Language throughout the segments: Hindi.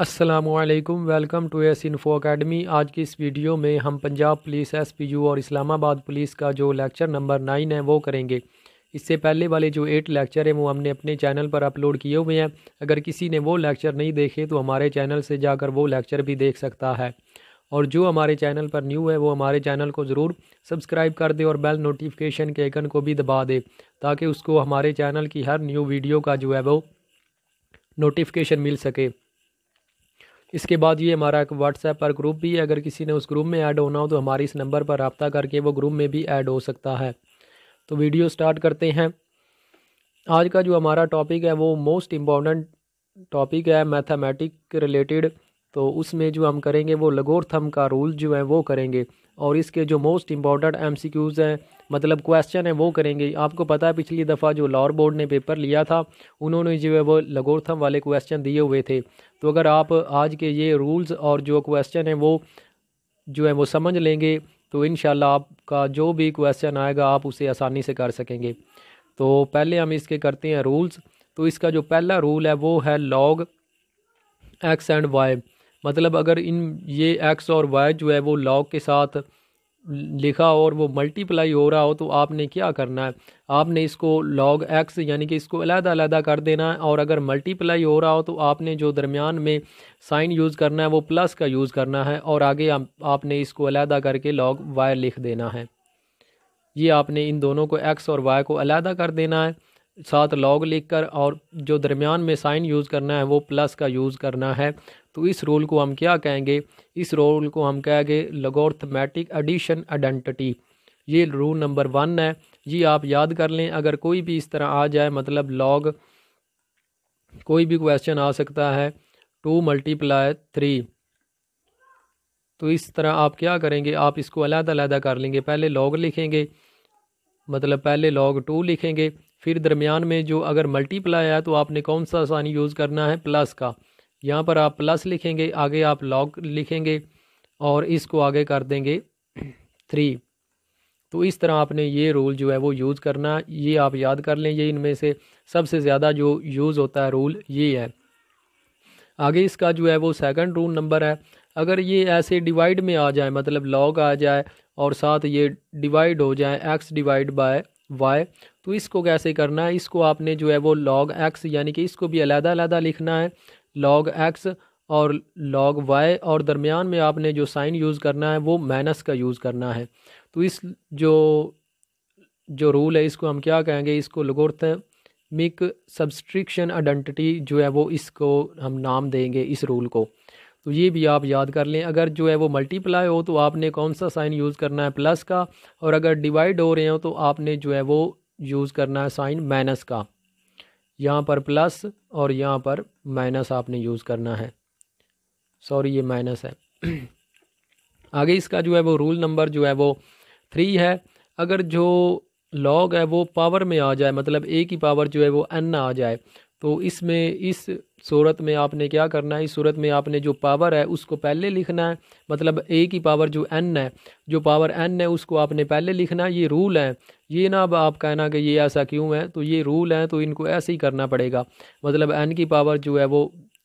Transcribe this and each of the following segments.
असलकम welcome to S info academy आज की इस वीडियो में हम Punjab police S P U और इस्लामाबाद पुलिस का जो लेक्चर नंबर नाइन है वो करेंगे इससे पहले वाले जो एट लेक्चर हैं वो हमने अपने चैनल पर अपलोड किए हुए हैं अगर किसी ने वो लेक्चर नहीं देखे तो हमारे चैनल से जाकर वो लेक्चर भी देख सकता है और जो हमारे चैनल पर न्यू है वो हमारे चैनल को ज़रूर सब्सक्राइब कर दे और बेल नोटिफिकेशन के आइकन को भी दबा दे ताकि उसको हमारे चैनल की हर न्यू वीडियो का जो है वो नोटिफिकेशन मिल सके इसके बाद ये हमारा एक व्हाट्सएप पर ग्रुप भी है अगर किसी ने उस ग्रुप में ऐड होना हो तो हमारे इस नंबर पर रबता करके वो ग्रुप में भी ऐड हो सकता है तो वीडियो स्टार्ट करते हैं आज का जो हमारा टॉपिक है वो मोस्ट इम्पॉर्टेंट टॉपिक है मैथमेटिक रिलेटेड तो उसमें जो हम करेंगे वो लगोर थम का रूल जो है वो करेंगे और इसके जो most important M C Qs हैं मतलब क्वेश्चन है वो करेंगे आपको पता है पिछली दफ़ा जो लाहौर बोर्ड ने पेपर लिया था उन्होंने जो है वो लगोरथम वाले क्वेश्चन दिए हुए थे तो अगर आप आज के ये रूल्स और जो क्वेश्चन है वो जो है वो समझ लेंगे तो इन आपका जो भी क्वेश्चन आएगा आप उसे आसानी से कर सकेंगे तो पहले हम इसके करते हैं रूल्स तो इसका जो पहला रूल है वो है लॉग एक्स एंड वाई मतलब अगर इन ये एक्स और वाई जो है वो लॉग के साथ लिखा और वो मल्टीप्लाई हो रहा हो तो आपने क्या करना है आपने इसको लॉग एक्स यानी कि इसको अलहदा अलग कर देना है और अगर मल्टीप्लाई हो रहा हो तो आपने जो दरमियान में साइन यूज़ करना है वो प्लस का यूज़ करना है और आगे आप, आपने इसको अलहदा करके लॉग वाई लिख देना है ये आपने इन दोनों को एक्स और वाई को अलहदा कर देना है साथ लॉग लिख कर और जो दरमियान में साइन यूज़ करना है वो प्लस का यूज़ करना है तो इस रोल को हम क्या कहेंगे इस रोल को हम कहेंगे लगोर्थमेटिक एडिशन आइडेंटिटी ये रूल नंबर वन है ये आप याद कर लें अगर कोई भी इस तरह आ जाए मतलब लॉग कोई भी क्वेश्चन आ सकता है टू मल्टीप्लाई थ्री तो इस तरह आप क्या करेंगे आप इसको अलग-अलग कर लेंगे पहले लॉग लिखेंगे मतलब पहले लॉग टू लिखेंगे फिर दरमियान में जो अगर मल्टीप्लाई है तो आपने कौन सा आसानी यूज़ करना है प्लस का यहाँ पर आप प्लस लिखेंगे आगे आप लॉग लिखेंगे और इसको आगे कर देंगे थ्री तो इस तरह आपने ये रूल जो है वो यूज़ करना ये आप याद कर लें ये इनमें से सबसे ज़्यादा जो यूज़ होता है रूल ये है आगे इसका जो है वो सेकंड रूल नंबर है अगर ये ऐसे डिवाइड में आ जाए मतलब लॉग आ जाए और साथ ये डिवाइड हो जाए एक्स डिवाइड बाय वाई तो इसको कैसे करना है इसको आपने जो है वो लॉग एक्स यानी कि इसको भी अलहदा अलहदा लिखना है लॉग एक्स और लॉग वाई और दरमियान में आपने जो साइन यूज़ करना है वो माइनस का यूज़ करना है तो इस जो जो रूल है इसको हम क्या कहेंगे इसको मिक सब्सट्रिक्शन आइडेंटिटी जो है वो इसको हम नाम देंगे इस रूल को तो ये भी आप याद कर लें अगर जो है वो मल्टीप्लाई हो तो आपने कौन सा साइन यूज़ करना है प्लस का और अगर डिवाइड हो रहे हो तो आपने जो है वो यूज़ करना है साइन माइनस का यहाँ पर प्लस और यहाँ पर माइनस आपने यूज़ करना है सॉरी ये माइनस है आगे इसका जो है वो रूल नंबर जो है वो थ्री है अगर जो लॉग है वो पावर में आ जाए मतलब ए की पावर जो है वो एन आ जाए तो इसमें इस सूरत में आपने क्या करना है इस सूरत में आपने जो पावर है उसको पहले लिखना है मतलब ए की पावर जो एन है जो पावर एन है उसको आपने पहले लिखना है ये रूल है ये ना अब आप कहना कि ये ऐसा क्यों है तो ये रूल है तो इनको ऐसे ही करना पड़ेगा मतलब एन की पावर जो है वो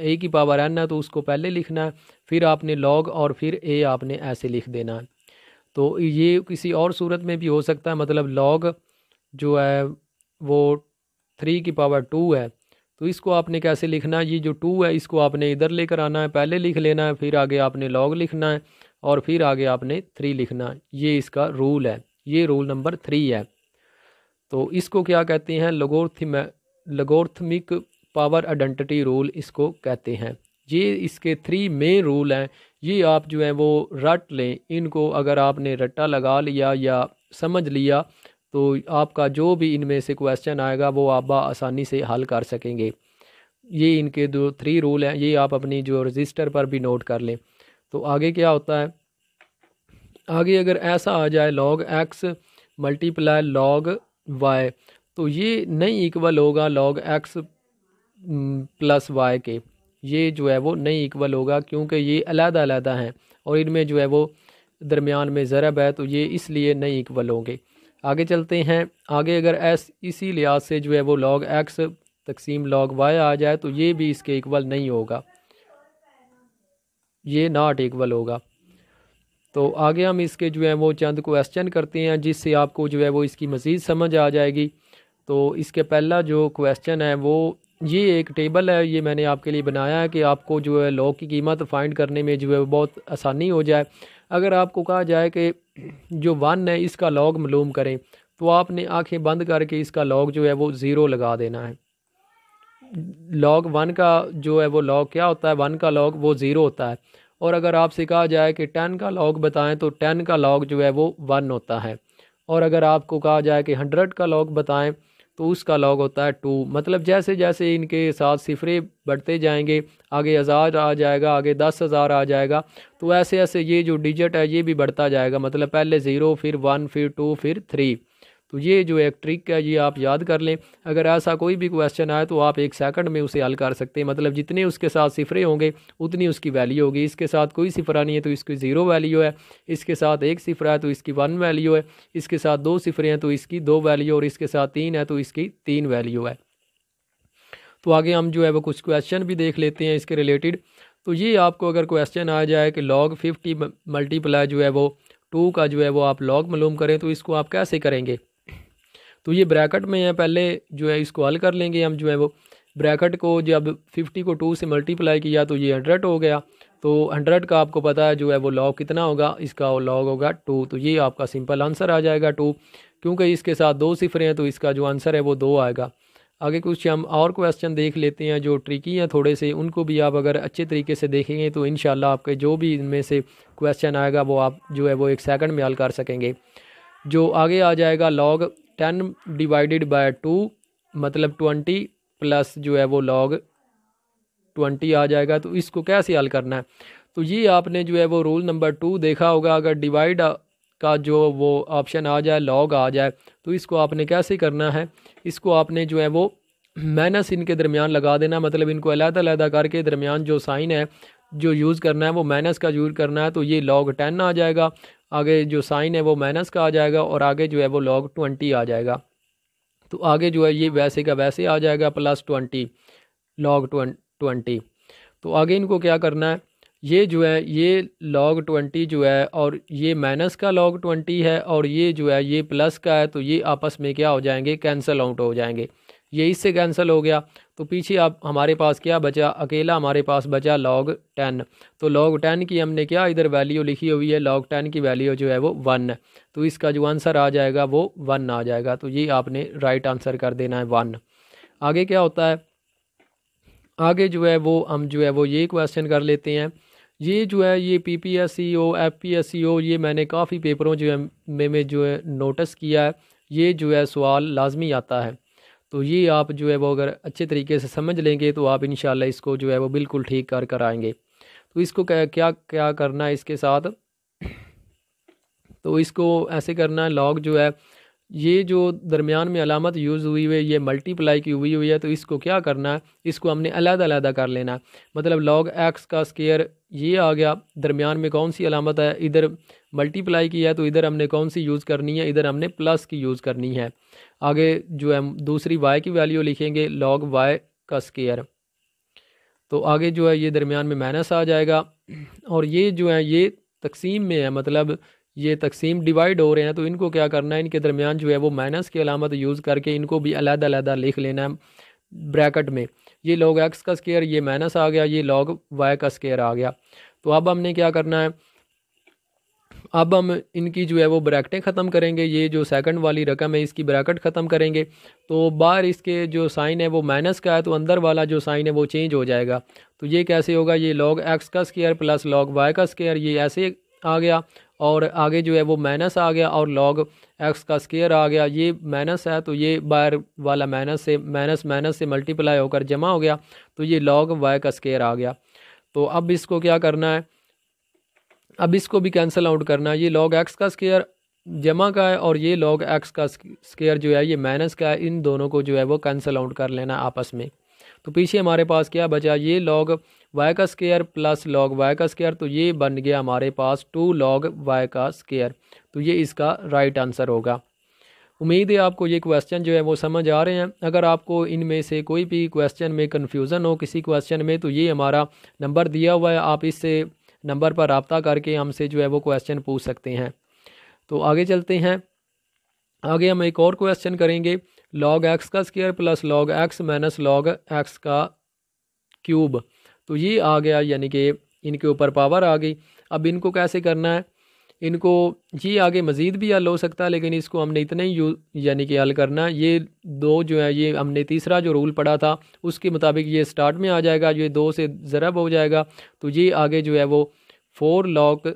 ए की पावर एन है तो उसको पहले लिखना है फिर आपने लॉग और फिर ए आपने ऐसे लिख देना है तो ये किसी और सूरत में भी हो सकता है मतलब लॉग जो है वो थ्री की पावर टू है तो इसको आपने कैसे लिखना है ये जो टू है इसको आपने इधर लेकर आना है पहले लिख लेना है फिर आगे आपने लॉग लिखना है और फिर आगे आपने थ्री लिखना है ये इसका रूल है ये रूल नंबर थ्री है तो इसको क्या कहते हैं logarithm logarithmic power identity rule इसको कहते हैं ये इसके थ्री मेन रूल हैं ये आप जो है वो रट लें इनको अगर आपने रट्टा लगा लिया या समझ लिया तो आपका जो भी इनमें से क्वेश्चन आएगा वो आप आसानी से हल कर सकेंगे ये इनके दो थ्री रूल हैं ये आप अपनी जो रजिस्टर पर भी नोट कर लें तो आगे क्या होता है आगे अगर ऐसा आ जाए log X multiply log Y तो ये नहीं इक्वल होगा लॉग एक्स प्लस वाई के ये जो है वो नहीं इक्वल होगा क्योंकि ये अलहदा अलहदा हैं और इनमें जो है वो दरमियान में ज़रब है तो ये इसलिए नहीं इक्वल होंगे आगे चलते हैं आगे अगर एस इसी लिहाज से जो है वो लॉग एक्स तकसीम लॉग वाई आ जाए तो ये भी इसके इक्वल नहीं होगा ये नॉट इक्वल होगा तो आगे हम इसके जो है वो चंद क्वेश्चन करते हैं जिससे आपको जो है वो इसकी मज़ीद समझ आ जाएगी तो इसके पहला जो क्वेश्चन है वो ये एक टेबल है ये मैंने आपके लिए बनाया है कि आपको जो है लॉग की कीमत फ़ाइंड करने में जो है बहुत आसानी हो जाए अगर आपको कहा जाए कि जो वन है इसका लॉग मलूम करें तो आपने आंखें बंद करके इसका लॉग जो है वो ज़ीरो लगा देना है लॉग वन का जो है वो लॉग क्या होता है वन का लॉग वो ज़ीरो होता है और अगर आपसे कहा जाए कि टेन का लॉग बताएं तो टेन का लॉग जो है वो वन होता है और अगर आपको कहा जाए कि हंड्रेड का लॉग बताएं तो उसका लॉग होता है टू मतलब जैसे जैसे इनके साथ सिफरे बढ़ते जाएंगे आगे हज़ार आ जाएगा आगे दस हज़ार आ जाएगा तो ऐसे ऐसे ये जो डिजिट है ये भी बढ़ता जाएगा मतलब पहले ज़ीरो फिर वन फिर टू फिर थ्री तो ये जो एक ट्रिक है ये आप याद कर लें अगर ऐसा कोई भी क्वेश्चन आए तो आप एक सेकंड में उसे हल कर सकते हैं मतलब जितने उसके साथ सिफरे होंगे उतनी उसकी वैल्यू होगी इसके साथ कोई सिफरा नहीं है तो इसकी ज़ीरो वैल्यू है इसके साथ एक सिफरा है तो इसकी वन वैल्यू है इसके साथ दो सिफरे हैं तो इसकी दो वैल्यू और इसके साथ तीन है तो इसकी तीन वैल्यू है तो आगे हम जो है वो कुछ क्वेश्चन भी देख लेते हैं इसके रिलेटेड तो ये आपको अगर क्वेश्चन आ जाए कि लॉग फिफ्टी मल्टीप्लाई जो है वो टू का जो है वो आप लॉग मालूम करें तो इसको आप कैसे करेंगे तो ये ब्रैकेट में है पहले जो है इसको हल कर लेंगे हम जो है वो ब्रैकेट को जब फिफ्टी को टू से मल्टीप्लाई किया तो ये हंड्रेड हो गया तो हंड्रेड का आपको पता है जो है वो लॉग कितना होगा इसका लॉग होगा टू तो ये आपका सिंपल आंसर आ जाएगा टू क्योंकि इसके साथ दो सिफरें हैं तो इसका जो आंसर है वो दो आएगा आगे कुछ हम और क्वेश्चन देख लेते हैं जो ट्रिकी हैं थोड़े से उनको भी आप अगर अच्छे तरीके से देखेंगे तो इन आपके जो भी इनमें से क्वेश्चन आएगा वो आप जो है वो एक सेकंड में हल कर सकेंगे जो आगे आ जाएगा log ten divided by two मतलब ट्वेंटी प्लस जो है वो लॉग ट्वेंटी आ जाएगा तो इसको कैसे हल करना है तो ये आपने जो है वो रूल नंबर टू देखा होगा अगर डिवाइड का जो वो ऑप्शन आ जाए लॉग आ जाए तो इसको आपने कैसे करना है इसको आपने जो है वो माइनस इनके दरमियान लगा देना मतलब इनको अलहदा अलहदा करके दरमियान जो साइन है जो यूज़ करना है वो माइनस का यूज़ करना है तो ये लॉग टेन आ जाएगा आगे जो साइन है वो माइनस का आ जाएगा और आगे जो है वो लॉग ट्वेंटी आ जाएगा तो आगे जो है ये वैसे का वैसे आ जाएगा प्लस ट्वेंटी लॉग ट्वेंटी तो आगे इनको क्या करना है ये जो है ये लॉग ट्वेंटी जो है और ये माइनस का लॉग ट्वेंटी है और ये जो है ये प्लस का है तो ये आपस में क्या हो जाएंगे कैंसल आउट हो जाएंगे ये इससे कैंसिल हो गया तो पीछे आप हमारे पास क्या बचा अकेला हमारे पास बचा लॉग टेन तो लॉग टेन की हमने क्या इधर वैल्यू लिखी हुई है लॉग टेन की वैल्यू जो है वो वन है तो इसका जो आंसर आ जाएगा वो वन आ जाएगा तो ये आपने राइट आंसर कर देना है वन आगे क्या होता है आगे जो है वो हम जो है वो ये क्वेश्चन कर लेते हैं ये जो है ये P P S C O F P S C O ये मैंने काफ़ी पेपरों जो है में, में जो है नोटिस किया है ये जो है सवाल लाजमी आता है तो ये आप जो है वो अगर अच्छे तरीके से समझ लेंगे तो आप इन इसको जो है वो बिल्कुल ठीक कर कर आएंगे तो इसको क्या क्या क्या करना है इसके साथ तो इसको ऐसे करना है लॉग जो है ये जो दरमियान में अलामत यूज़ हुई हुई है ये मल्टीप्लाई की हुई हुई है तो इसको क्या करना है इसको हमने अलग अलग कर लेना है मतलब लॉग एक्स का स्केयर ये आ गया दरमियान में कौन सी अलामत है इधर मल्टीप्लाई की है तो इधर हमने कौन सी यूज़ करनी है इधर हमने प्लस की यूज़ करनी है आगे जो है दूसरी वाई की वैल्यू लिखेंगे लॉग वाई का स्केयर तो आगे जो है ये दरमियान में माइनस आ जाएगा और ये जो है ये तकसीम में है मतलब ये तकसीम डिवाइड हो रहे हैं तो इनको क्या करना है इनके दरमियान जो है वो माइनस की अलामत यूज़ करके इनको भी अलग अलग लिख लेना है ब्रैकेट में ये लॉग एक्स का स्केयर ये माइनस आ गया ये लॉग वाई का स्केयर आ गया तो अब हमने क्या करना है अब हम इनकी जो है वो ब्रैकेटें ख़त्म करेंगे ये जो सेकंड वाली रकम है इसकी ब्रैकेट ख़त्म करेंगे तो बाहर इसके जो साइन है वो माइनस का है तो अंदर वाला जो साइन है वो चेंज हो जाएगा तो ये कैसे होगा ये लॉग एक्स का स्केयर प्लस लॉग वाई का स्केयर ये ऐसे आ गया और आगे जो है वो माइनस आ गया और लॉग एक्स का स्केयर आ गया ये माइनस है तो ये बायर वाला माइनस से माइनस माइनस से मल्टीप्लाई होकर जमा हो गया तो ये लॉग वाई का स्केयर आ गया तो अब इसको क्या करना है अब इसको भी कैंसिल आउट करना है ये लॉग एक्स का स्केयर जमा का है और ये लॉग एक्स का स्केयर जो है ये माइनस का है इन दोनों को जो है वो कैंसिल आउट कर लेना आपस में तो पीछे हमारे पास क्या बचा ये लॉग वाई का स्केयर प्लस लॉग वाई का स्केयर तो ये बन गया हमारे पास टू लॉग वाई का स्केयर तो ये इसका राइट आंसर होगा उम्मीद है आपको ये क्वेश्चन जो है वो समझ आ रहे हैं अगर आपको इनमें से कोई भी क्वेश्चन में कन्फ्यूज़न हो किसी क्वेश्चन में तो ये हमारा नंबर दिया हुआ है आप इससे नंबर पर रबता करके हमसे जो है वो क्वेश्चन पूछ सकते हैं तो आगे चलते हैं आगे हम एक और क्वेश्चन करेंगे लॉग एक्स का square plus log X minus log X का क्यूब तो ये आ गया यानी कि इनके ऊपर पावर आ गई अब इनको कैसे करना है इनको ये आगे मज़ीद भी हल हो सकता है लेकिन इसको हमने इतना ही यानी कि हल करना ये दो जो है ये हमने तीसरा जो रूल पढ़ा था उसके मुताबिक ये स्टार्ट में आ जाएगा ये दो से ज़रब हो जाएगा तो ये आगे जो है वो फोर लॉक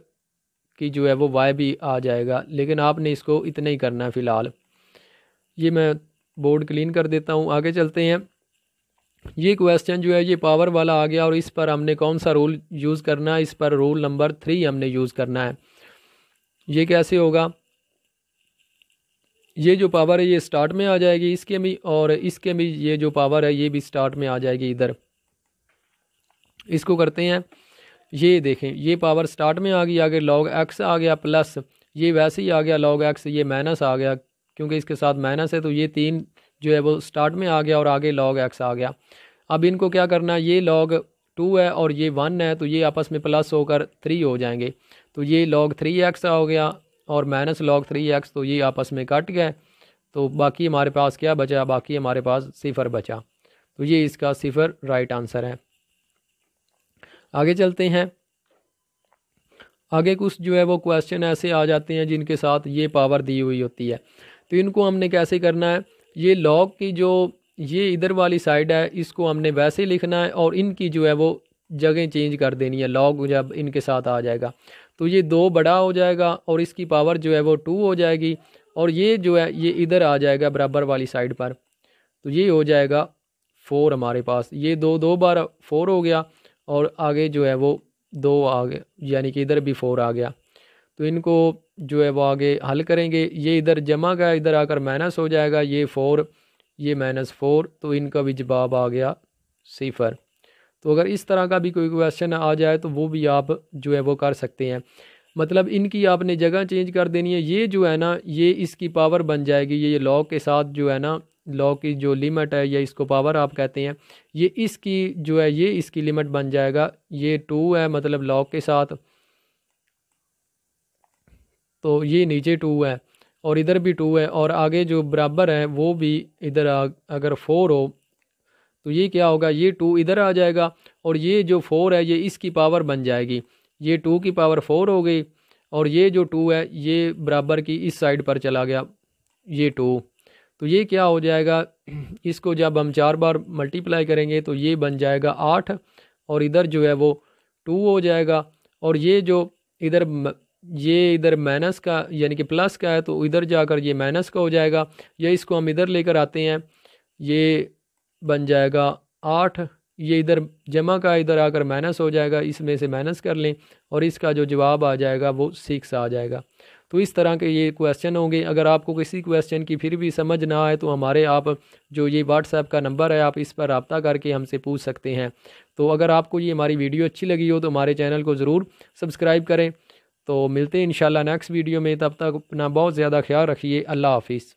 की जो है वो वाई भी आ जाएगा लेकिन आपने इसको इतना ही करना है फ़िलहाल ये मैं बोर्ड क्लीन कर देता हूँ आगे चलते हैं ये क्वेश्चन जो है ये पावर वाला आ गया और इस पर हमने कौन सा रूल यूज़ करना है इस पर रूल नंबर थ्री हमने यूज़ करना है ये कैसे होगा ये जो पावर है ये स्टार्ट में आ जाएगी इसके भी और इसके भी ये जो पावर है ये भी स्टार्ट में आ जाएगी इधर इसको करते हैं ये देखें ये पावर स्टार्ट में आ गई आगे लॉग एक्स आ गया प्लस ये वैसे ही आ गया लॉग एक्स ये माइनस आ गया क्योंकि इसके साथ माइनस है तो ये तीन जो है वो स्टार्ट में आ गया और आगे लॉग एक्स आ गया अब इनको क्या करना है ये लॉग टू है और ये वन है तो ये आपस में प्लस होकर थ्री हो जाएंगे तो ये लॉग थ्री एक्स हो गया और माइनस लॉग थ्री एक्स तो ये आपस में कट गए तो बाकी हमारे पास क्या बचा बाकी हमारे पास सिफर बचा तो ये इसका सिफर राइट आंसर है आगे चलते हैं आगे कुछ जो है वो क्वेश्चन ऐसे आ जाते हैं जिनके साथ ये पावर दी हुई होती है तो इनको हमने कैसे करना है ये लॉग की जो ये इधर वाली साइड है इसको हमने वैसे लिखना है और इनकी जो है वो जगह चेंज कर देनी है लॉग जब इनके साथ आ जाएगा तो ये दो बड़ा हो जाएगा और इसकी पावर जो है वो टू हो जाएगी और ये जो है ये इधर आ जाएगा बराबर वाली साइड पर तो ये हो जाएगा फोर हमारे पास ये दो दो बार फोर हो गया और आगे जो है वो दो आ गया यानी कि इधर भी फोर आ गया तो इनको जो है वो आगे हल करेंगे ये इधर जमा का इधर आकर माइनस हो जाएगा ये फोर ये माइनस फोर तो इनका भी जवाब आ गया सिफर तो अगर इस तरह का भी कोई क्वेश्चन आ जाए तो वो भी आप जो है वो कर सकते हैं मतलब इनकी आपने जगह चेंज कर देनी है ये जो है ना ये इसकी पावर बन जाएगी ये, ये लॉ के साथ जो है ना लॉ की जो लिमिट है या इसको पावर आप कहते हैं ये इसकी जो है ये इसकी लिमिट बन जाएगा ये टू है मतलब लॉ के साथ तो ये नीचे टू है और इधर भी टू है और आगे जो बराबर है वो भी इधर अगर फोर हो तो ये क्या होगा ये टू इधर आ जाएगा और ये जो फोर है ये इसकी पावर बन जाएगी ये टू की पावर फोर हो गई और ये जो टू है ये बराबर की इस साइड पर चला गया ये टू तो ये क्या हो जाएगा इसको जब हम चार बार मल्टीप्लाई करेंगे तो ये बन जाएगा आठ और इधर जो है वो टू हो जाएगा और ये जो इधर ये इधर माइनस का यानी कि प्लस का है तो इधर जाकर ये माइनस का हो जाएगा या इसको हम इधर लेकर आते हैं ये बन जाएगा आठ ये इधर जमा का इधर आकर माइनस हो जाएगा इसमें से माइनस कर लें और इसका जो जवाब आ जाएगा वो सिक्स आ जाएगा तो इस तरह के ये क्वेश्चन होंगे अगर आपको किसी क्वेश्चन की फिर भी समझ ना आए तो हमारे आप जो ये व्हाट्सएप का नंबर है आप इस पर रबता करके हमसे पूछ सकते हैं तो अगर आपको ये हमारी वीडियो अच्छी लगी हो तो हमारे चैनल को ज़रूर सब्सक्राइब करें तो मिलते हैं इन नेक्स्ट वीडियो में तब तक अपना बहुत ज़्यादा ख्याल रखिए अल्लाह हाफिज़